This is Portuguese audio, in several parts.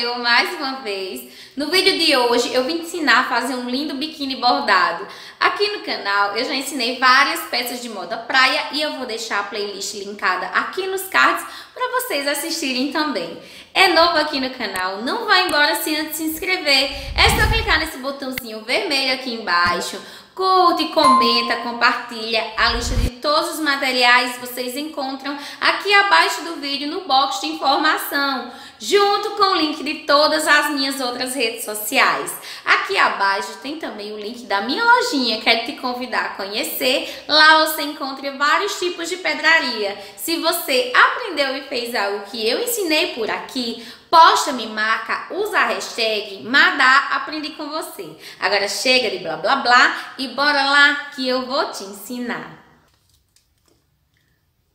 eu mais uma vez. No vídeo de hoje eu vim te ensinar a fazer um lindo biquíni bordado. Aqui no canal eu já ensinei várias peças de moda praia e eu vou deixar a playlist linkada aqui nos cards para vocês assistirem também. É novo aqui no canal, não vá embora sem antes se inscrever. É só clicar nesse botãozinho vermelho aqui embaixo Curte, comenta, compartilha. A lista de todos os materiais vocês encontram aqui abaixo do vídeo no box de informação, junto com o link de todas as minhas outras redes sociais. Aqui abaixo tem também o link da minha lojinha, quero te convidar a conhecer. Lá você encontra vários tipos de pedraria. Se você aprendeu e fez algo que eu ensinei por aqui, Posta, me marca, usa a hashtag Madá, aprendi com você. Agora chega de blá blá blá e bora lá que eu vou te ensinar.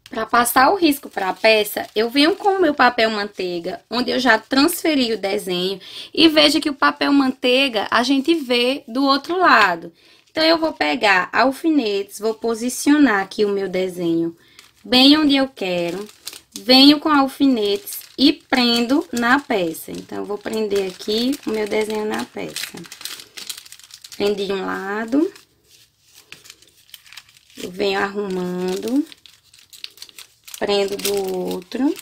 Para passar o risco para a peça, eu venho com o meu papel manteiga, onde eu já transferi o desenho, e veja que o papel manteiga a gente vê do outro lado. Então, eu vou pegar alfinetes, vou posicionar aqui o meu desenho bem onde eu quero, venho com alfinetes e prendo na peça. Então, eu vou prender aqui o meu desenho na peça. Prendi um lado. Eu venho arrumando. Prendo do outro.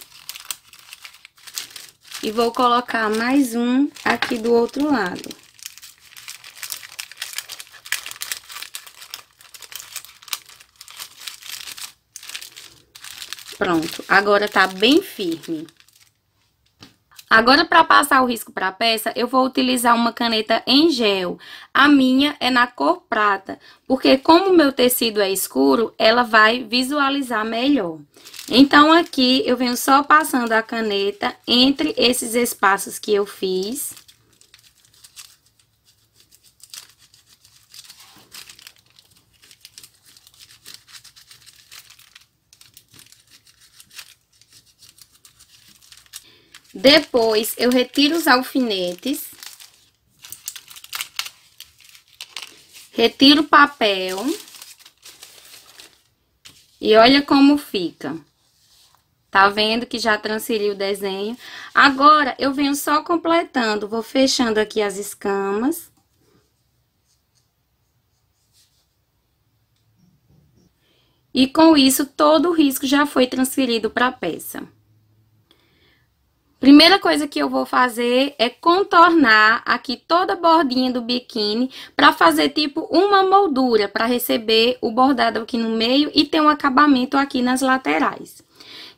E vou colocar mais um aqui do outro lado. Pronto, agora tá bem firme. Agora, para passar o risco para a peça, eu vou utilizar uma caneta em gel. A minha é na cor prata, porque como meu tecido é escuro, ela vai visualizar melhor. Então, aqui eu venho só passando a caneta entre esses espaços que eu fiz. Depois, eu retiro os alfinetes. Retiro o papel. E olha como fica. Tá vendo que já transferi o desenho? Agora, eu venho só completando. Vou fechando aqui as escamas. E com isso, todo o risco já foi transferido para a peça. Primeira coisa que eu vou fazer é contornar aqui toda a bordinha do biquíni para fazer tipo uma moldura para receber o bordado aqui no meio e ter um acabamento aqui nas laterais.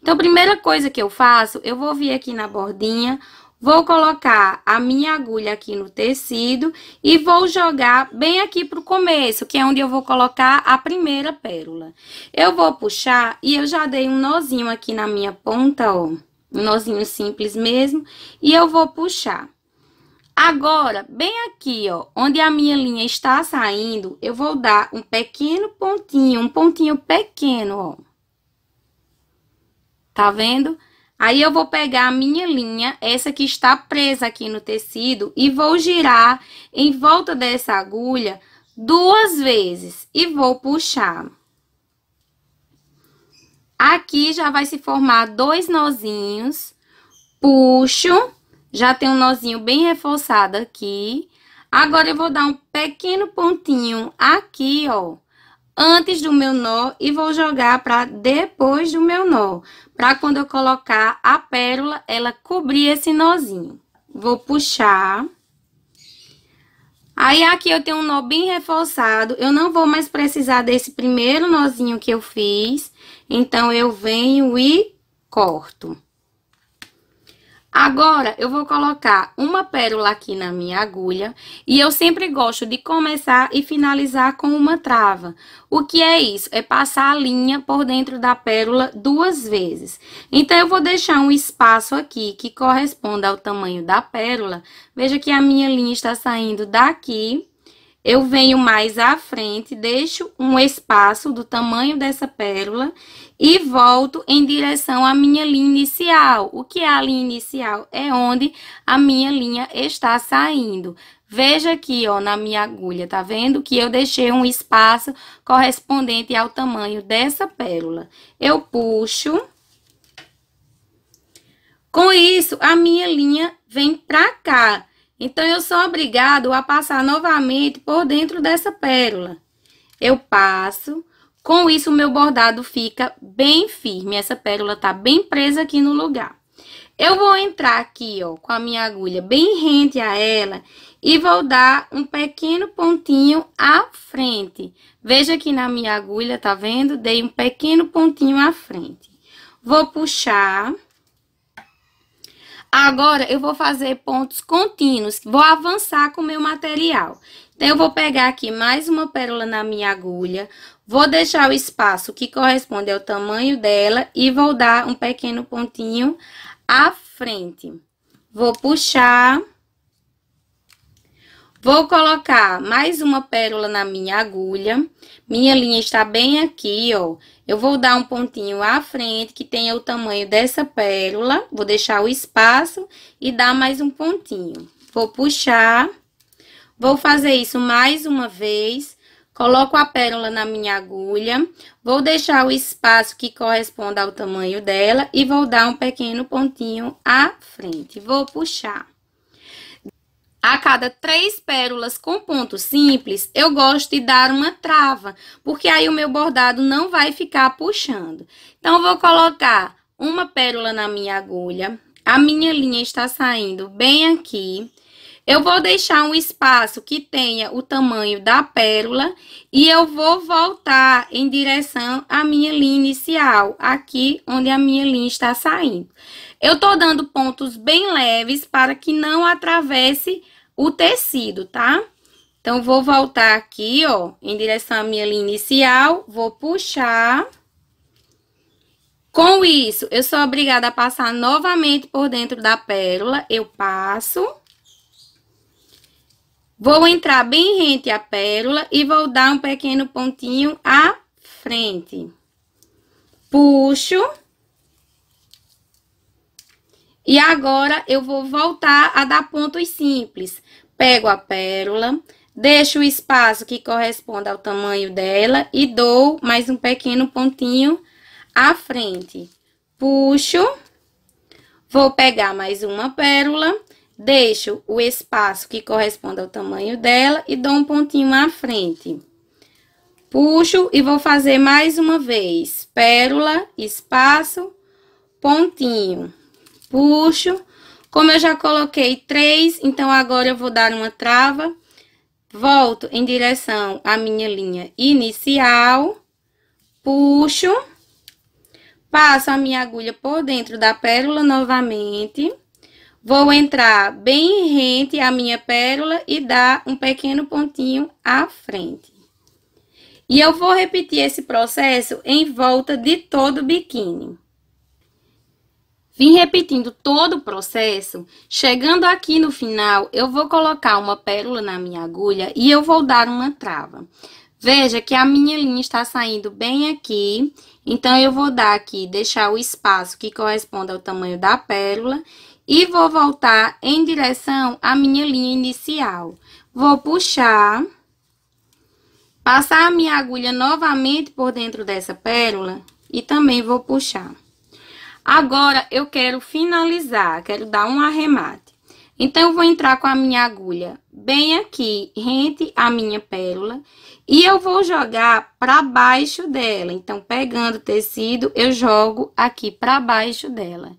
Então, primeira coisa que eu faço, eu vou vir aqui na bordinha, vou colocar a minha agulha aqui no tecido e vou jogar bem aqui pro começo, que é onde eu vou colocar a primeira pérola. Eu vou puxar e eu já dei um nozinho aqui na minha ponta, ó um nozinho simples mesmo, e eu vou puxar. Agora, bem aqui, ó, onde a minha linha está saindo, eu vou dar um pequeno pontinho, um pontinho pequeno, ó. Tá vendo? Aí eu vou pegar a minha linha, essa que está presa aqui no tecido, e vou girar em volta dessa agulha duas vezes e vou puxar. Aqui já vai se formar dois nozinhos. Puxo, já tem um nozinho bem reforçado aqui. Agora, eu vou dar um pequeno pontinho aqui, ó, antes do meu nó e vou jogar para depois do meu nó. Para quando eu colocar a pérola, ela cobrir esse nozinho. Vou puxar. Aí, aqui eu tenho um nó bem reforçado. Eu não vou mais precisar desse primeiro nozinho que eu fiz. Então, eu venho e corto. Agora, eu vou colocar uma pérola aqui na minha agulha e eu sempre gosto de começar e finalizar com uma trava. O que é isso? É passar a linha por dentro da pérola duas vezes. Então, eu vou deixar um espaço aqui que corresponda ao tamanho da pérola. Veja que a minha linha está saindo daqui eu venho mais à frente, deixo um espaço do tamanho dessa pérola e volto em direção à minha linha inicial. O que é a linha inicial? É onde a minha linha está saindo. Veja aqui, ó, na minha agulha, tá vendo? Que eu deixei um espaço correspondente ao tamanho dessa pérola. Eu puxo. Com isso, a minha linha vem pra cá. Então eu sou obrigado a passar novamente por dentro dessa pérola. Eu passo, com isso o meu bordado fica bem firme, essa pérola tá bem presa aqui no lugar. Eu vou entrar aqui, ó, com a minha agulha bem rente a ela e vou dar um pequeno pontinho à frente. Veja aqui na minha agulha, tá vendo? Dei um pequeno pontinho à frente. Vou puxar Agora eu vou fazer pontos contínuos, vou avançar com o meu material. Então, eu vou pegar aqui mais uma pérola na minha agulha, vou deixar o espaço que corresponde ao tamanho dela e vou dar um pequeno pontinho à frente. Vou puxar... Vou colocar mais uma pérola na minha agulha. Minha linha está bem aqui, ó. Eu vou dar um pontinho à frente, que tenha o tamanho dessa pérola. Vou deixar o espaço e dar mais um pontinho. Vou puxar. Vou fazer isso mais uma vez. Coloco a pérola na minha agulha. Vou deixar o espaço que corresponda ao tamanho dela. E vou dar um pequeno pontinho à frente. Vou puxar. A cada três pérolas com ponto simples, eu gosto de dar uma trava, porque aí o meu bordado não vai ficar puxando. Então, vou colocar uma pérola na minha agulha. A minha linha está saindo bem aqui. Eu vou deixar um espaço que tenha o tamanho da pérola e eu vou voltar em direção à minha linha inicial, aqui onde a minha linha está saindo. Eu tô dando pontos bem leves para que não atravesse o tecido, tá? Então, vou voltar aqui, ó, em direção à minha linha inicial, vou puxar. Com isso, eu sou obrigada a passar novamente por dentro da pérola, eu passo. Vou entrar bem rente à pérola e vou dar um pequeno pontinho à frente. Puxo. E agora eu vou voltar a dar pontos simples. Pego a pérola, deixo o espaço que corresponde ao tamanho dela e dou mais um pequeno pontinho à frente. Puxo, vou pegar mais uma pérola, deixo o espaço que corresponde ao tamanho dela e dou um pontinho à frente. Puxo e vou fazer mais uma vez. Pérola, espaço, pontinho puxo. Como eu já coloquei três, então agora eu vou dar uma trava. Volto em direção à minha linha inicial. Puxo. Passo a minha agulha por dentro da pérola novamente. Vou entrar bem rente à minha pérola e dar um pequeno pontinho à frente. E eu vou repetir esse processo em volta de todo o biquíni. Vim repetindo todo o processo. Chegando aqui no final, eu vou colocar uma pérola na minha agulha e eu vou dar uma trava. Veja que a minha linha está saindo bem aqui, então eu vou dar aqui, deixar o espaço que corresponde ao tamanho da pérola e vou voltar em direção à minha linha inicial. Vou puxar, passar a minha agulha novamente por dentro dessa pérola e também vou puxar. Agora, eu quero finalizar, quero dar um arremate. Então, eu vou entrar com a minha agulha bem aqui, rente a minha pérola. E eu vou jogar para baixo dela. Então, pegando o tecido, eu jogo aqui para baixo dela.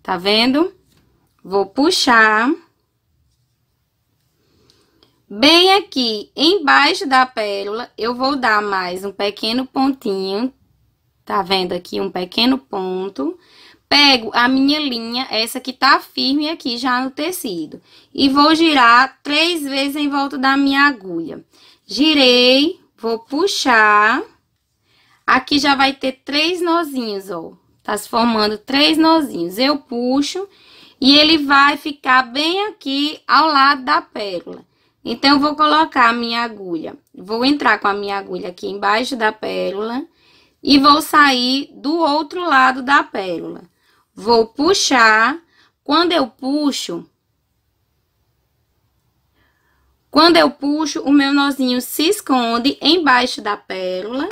Tá vendo? Vou puxar. Bem aqui, embaixo da pérola, eu vou dar mais um pequeno pontinho. Tá vendo aqui um pequeno ponto? Pego a minha linha, essa que tá firme aqui já no tecido, e vou girar três vezes em volta da minha agulha. Girei, vou puxar. Aqui já vai ter três nozinhos, ó. Tá se formando três nozinhos. Eu puxo e ele vai ficar bem aqui ao lado da pérola. Então, eu vou colocar a minha agulha. Vou entrar com a minha agulha aqui embaixo da pérola e vou sair do outro lado da pérola. Vou puxar. Quando eu puxo, quando eu puxo, o meu nozinho se esconde embaixo da pérola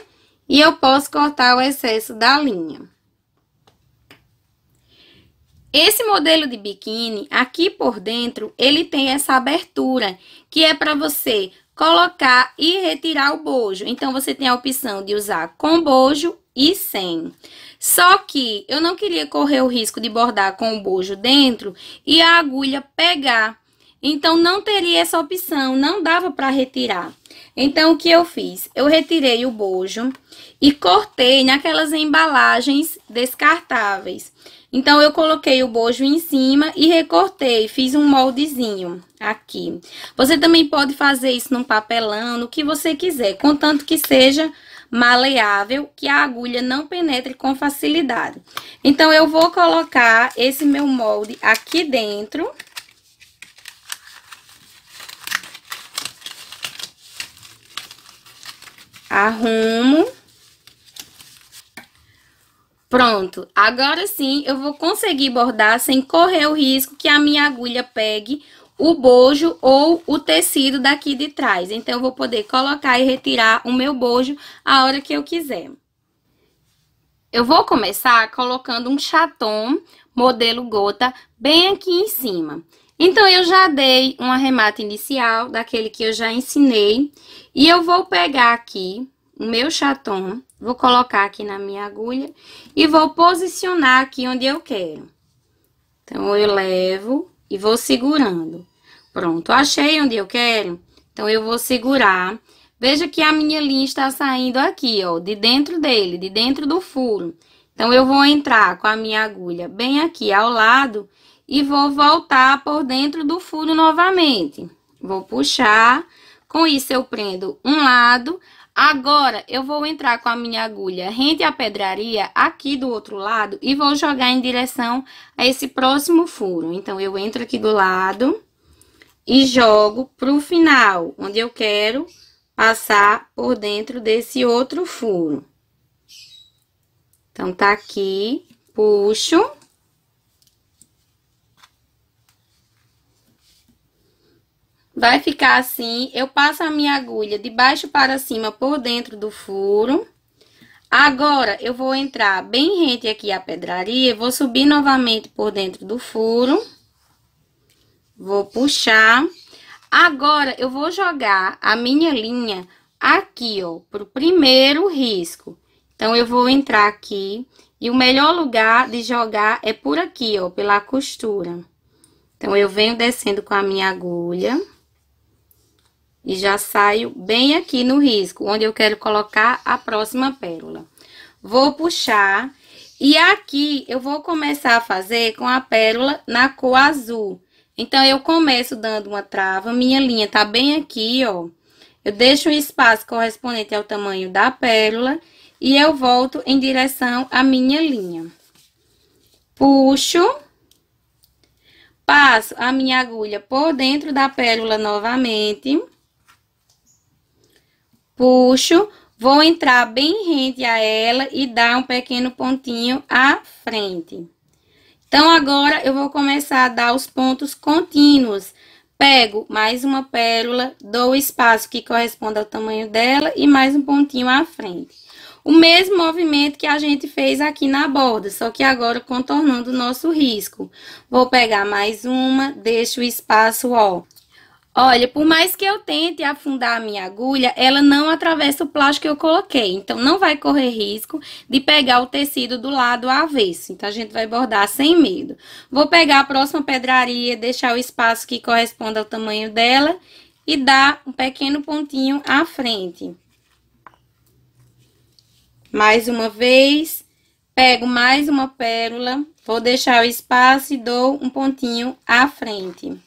e eu posso cortar o excesso da linha. Esse modelo de biquíni, aqui por dentro, ele tem essa abertura, que é para você colocar e retirar o bojo. Então, você tem a opção de usar com bojo e 100. Só que eu não queria correr o risco de bordar com o bojo dentro e a agulha pegar. Então, não teria essa opção, não dava para retirar. Então, o que eu fiz? Eu retirei o bojo e cortei naquelas embalagens descartáveis. Então, eu coloquei o bojo em cima e recortei, fiz um moldezinho aqui. Você também pode fazer isso num papelão, no que você quiser, contanto que seja maleável que a agulha não penetre com facilidade. Então, eu vou colocar esse meu molde aqui dentro. Arrumo. Pronto, agora sim eu vou conseguir bordar sem correr o risco que a minha agulha pegue o bojo ou o tecido daqui de trás. Então, eu vou poder colocar e retirar o meu bojo a hora que eu quiser. Eu vou começar colocando um chaton modelo gota bem aqui em cima. Então, eu já dei um arremate inicial daquele que eu já ensinei. E eu vou pegar aqui o meu chaton, vou colocar aqui na minha agulha e vou posicionar aqui onde eu quero. Então, eu levo e vou segurando. Pronto, achei onde eu quero. Então, eu vou segurar. Veja que a minha linha está saindo aqui, ó, de dentro dele, de dentro do furo. Então, eu vou entrar com a minha agulha bem aqui ao lado e vou voltar por dentro do furo novamente. Vou puxar, com isso eu prendo um lado. Agora, eu vou entrar com a minha agulha rente à pedraria aqui do outro lado e vou jogar em direção a esse próximo furo. Então, eu entro aqui do lado e jogo para o final, onde eu quero passar por dentro desse outro furo. Então, tá aqui, puxo. Vai ficar assim, eu passo a minha agulha de baixo para cima por dentro do furo. Agora, eu vou entrar bem rente aqui à pedraria, vou subir novamente por dentro do furo. Vou puxar. Agora, eu vou jogar a minha linha aqui, ó, pro primeiro risco. Então, eu vou entrar aqui e o melhor lugar de jogar é por aqui, ó, pela costura. Então, eu venho descendo com a minha agulha e já saio bem aqui no risco, onde eu quero colocar a próxima pérola. Vou puxar e aqui eu vou começar a fazer com a pérola na cor azul. Então, eu começo dando uma trava, minha linha tá bem aqui, ó. Eu deixo um espaço correspondente ao tamanho da pérola e eu volto em direção à minha linha. Puxo, passo a minha agulha por dentro da pérola novamente. Puxo, vou entrar bem rente a ela e dar um pequeno pontinho à frente. Então, agora eu vou começar a dar os pontos contínuos. Pego mais uma pérola, dou o espaço que corresponde ao tamanho dela e mais um pontinho à frente. O mesmo movimento que a gente fez aqui na borda, só que agora contornando o nosso risco. Vou pegar mais uma, deixo o espaço, ó, Olha, por mais que eu tente afundar a minha agulha, ela não atravessa o plástico que eu coloquei. Então, não vai correr risco de pegar o tecido do lado avesso. Então, a gente vai bordar sem medo. Vou pegar a próxima pedraria, deixar o espaço que corresponde ao tamanho dela e dar um pequeno pontinho à frente. Mais uma vez, pego mais uma pérola, vou deixar o espaço e dou um pontinho à frente.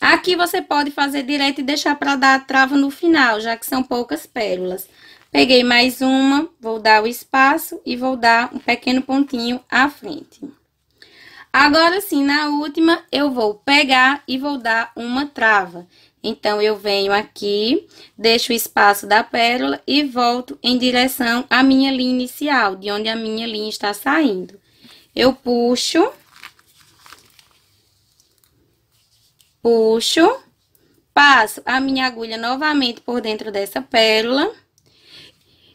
Aqui você pode fazer direto e deixar para dar a trava no final, já que são poucas pérolas. Peguei mais uma, vou dar o espaço e vou dar um pequeno pontinho à frente. Agora sim, na última, eu vou pegar e vou dar uma trava. Então, eu venho aqui, deixo o espaço da pérola e volto em direção à minha linha inicial, de onde a minha linha está saindo. Eu puxo puxo, passo a minha agulha novamente por dentro dessa pérola.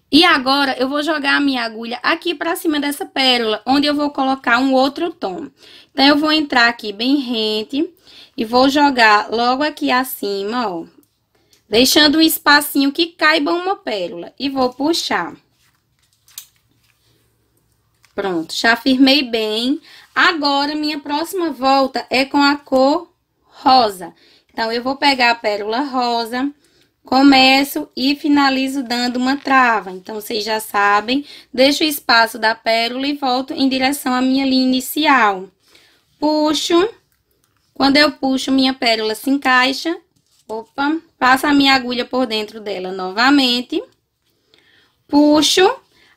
E agora, eu vou jogar a minha agulha aqui pra cima dessa pérola, onde eu vou colocar um outro tom. Então, eu vou entrar aqui bem rente e vou jogar logo aqui acima, ó. Deixando um espacinho que caiba uma pérola. E vou puxar. Pronto, já firmei bem. Agora, minha próxima volta é com a cor rosa. Então, eu vou pegar a pérola rosa, começo e finalizo dando uma trava. Então, vocês já sabem, deixo o espaço da pérola e volto em direção à minha linha inicial. Puxo, quando eu puxo, minha pérola se encaixa. Opa, passo a minha agulha por dentro dela novamente. Puxo,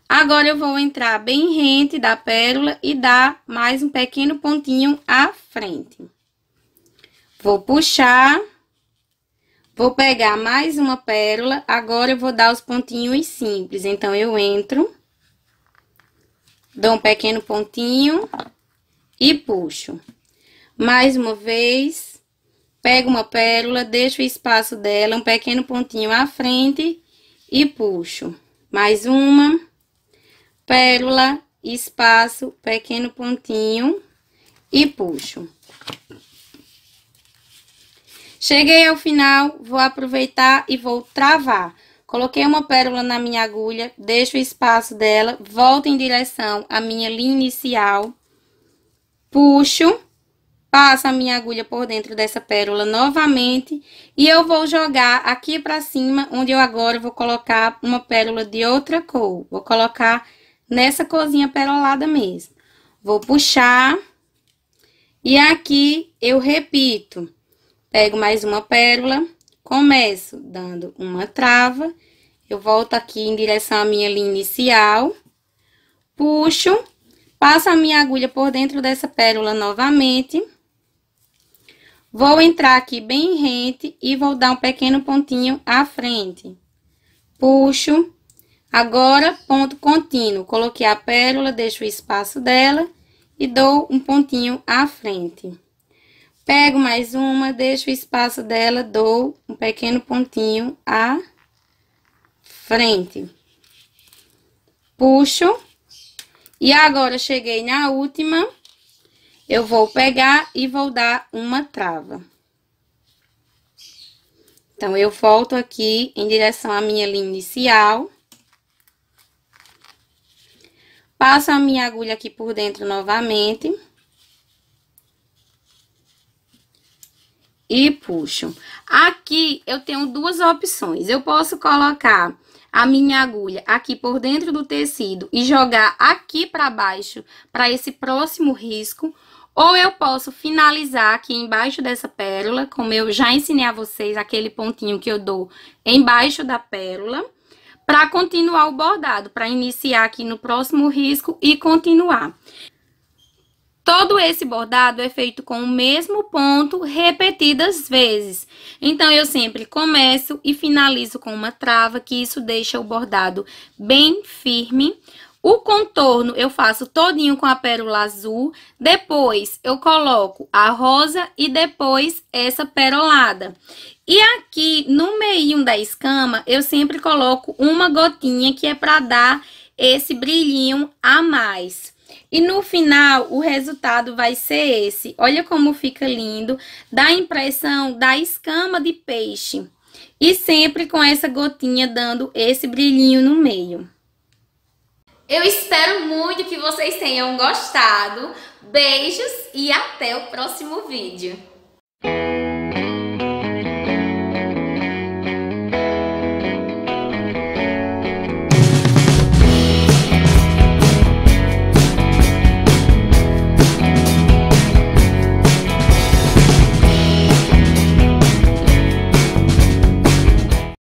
Agora, eu vou entrar bem rente da pérola e dar mais um pequeno pontinho à frente. Vou puxar. Vou pegar mais uma pérola. Agora, eu vou dar os pontinhos simples. Então, eu entro. Dou um pequeno pontinho. E puxo. Mais uma vez. Pego uma pérola, deixo o espaço dela, um pequeno pontinho à frente e puxo. Mais uma. Pérola, espaço, pequeno pontinho e puxo. Cheguei ao final, vou aproveitar e vou travar. Coloquei uma pérola na minha agulha, deixo o espaço dela, volto em direção à minha linha inicial, puxo, passo a minha agulha por dentro dessa pérola novamente e eu vou jogar aqui pra cima, onde eu agora vou colocar uma pérola de outra cor. Vou colocar nessa corzinha perolada mesmo. Vou puxar e aqui eu repito. Pego mais uma pérola, começo dando uma trava, eu volto aqui em direção à minha linha inicial, puxo, passo a minha agulha por dentro dessa pérola novamente, vou entrar aqui bem rente e vou dar um pequeno pontinho à frente, puxo, agora ponto contínuo, coloquei a pérola, deixo o espaço dela e dou um pontinho à frente. Pego mais uma, deixo o espaço dela, dou um pequeno pontinho à frente. Puxo. E agora, cheguei na última, eu vou pegar e vou dar uma trava. Então, eu volto aqui em direção à minha linha inicial. Passo a minha agulha aqui por dentro novamente. e puxo. Aqui eu tenho duas opções. Eu posso colocar a minha agulha aqui por dentro do tecido e jogar aqui para baixo para esse próximo risco. Ou eu posso finalizar aqui embaixo dessa pérola, como eu já ensinei a vocês, aquele pontinho que eu dou embaixo da pérola, para continuar o bordado, para iniciar aqui no próximo risco e continuar. Todo esse bordado é feito com o mesmo ponto repetidas vezes. Então, eu sempre começo e finalizo com uma trava, que isso deixa o bordado bem firme. O contorno eu faço todinho com a pérola azul, depois eu coloco a rosa e depois essa perolada. E aqui no meio da escama eu sempre coloco uma gotinha que é para dar esse brilhinho a mais. E no final, o resultado vai ser esse. Olha como fica lindo. Dá a impressão da escama de peixe. E sempre com essa gotinha dando esse brilhinho no meio. Eu espero muito que vocês tenham gostado. Beijos e até o próximo vídeo.